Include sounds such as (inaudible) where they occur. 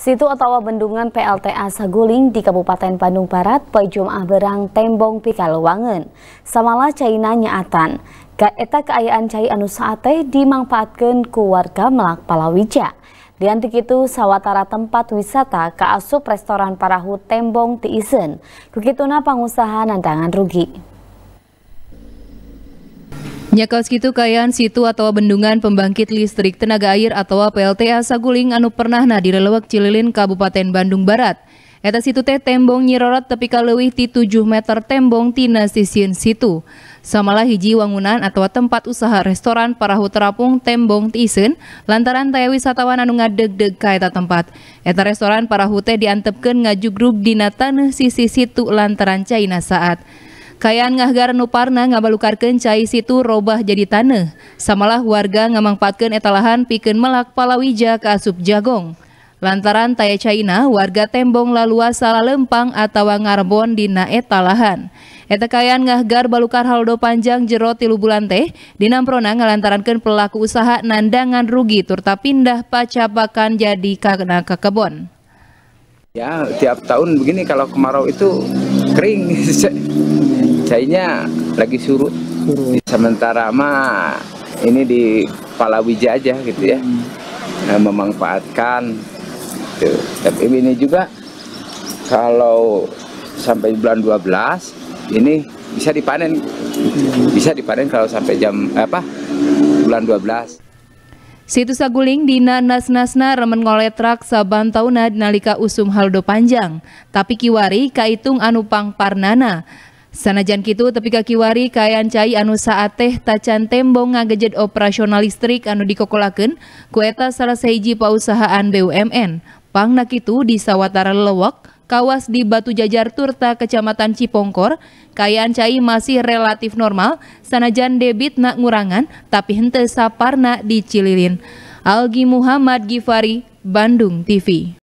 Situ atau bendungan PLTA Saguling di Kabupaten Bandung Barat, Jumaah berang tembong pikaluwangen. Samalah China nyaatan. Eta keayaan cai anu saate dimanfaatkan ku warga melak palawija. Di antik itu sawatara tempat wisata keasup restoran parahu tembong tiisen. Kukituna pengusaha nantangan rugi. Nyakau gitu kayaan situ atau bendungan pembangkit listrik tenaga air atau PLTA Saguling anu pernah na direlewak Cililin Kabupaten Bandung Barat. Eta situ teh tembong nyirorot tapi kalewih ti 7 meter tembong tina sisieun situ. Samalah hiji wangunan atau tempat usaha restoran parahu terapung tembong tiiseun lantaran taya wisatawan anu ngadeg-deg ka eta tempat. Eta restoran parahu teh diantepken ngaju grup dina tanah sisi situ lantaran cai saat. Kayaan ngahgar nuparna ngabalukarkan cai situ robah jadi tanah. Samalah warga ngamangpatkan etalahan piken melak palawija ke asup jagong. Lantaran taya caina warga tembong lalua salah lempang atau ngarbon dina etalahan. Eta kayaan ngahgar balukar haldo panjang jero tilu bulan teh, dinamprona ngalantarankan pelaku usaha nandangan rugi turta pindah pacapakan jadi ke kekebon. Ya, tiap tahun begini kalau kemarau itu kering (laughs) Sainnya lagi surut. surut. Sementara mah ini di Palawija aja gitu ya. Hmm. Nah, memanfaatkan gitu. Tapi ini juga kalau sampai bulan 12 ini bisa dipanen. Hmm. Bisa dipanen kalau sampai jam apa? bulan 12. Situs Saguling dina nasnasna remen ngoletrak saban tauna nalika usum haldo panjang, tapi kiwari kaitung anupang parnana. Sanajan kitu tepi kakiwari kayan cai anu saat teh tacan tembong ngagejet operasional listrik anu dikokolaken kueta salah seiji pausahaan BUMN. Pangna itu di sawatara lewak kawas di Batu Jajar Turta Kecamatan Cipongkor, kayaan cai masih relatif normal, sanajan debit nak ngurangan tapi hente saparna di Cililin. Algi Muhammad Gifari, Bandung TV.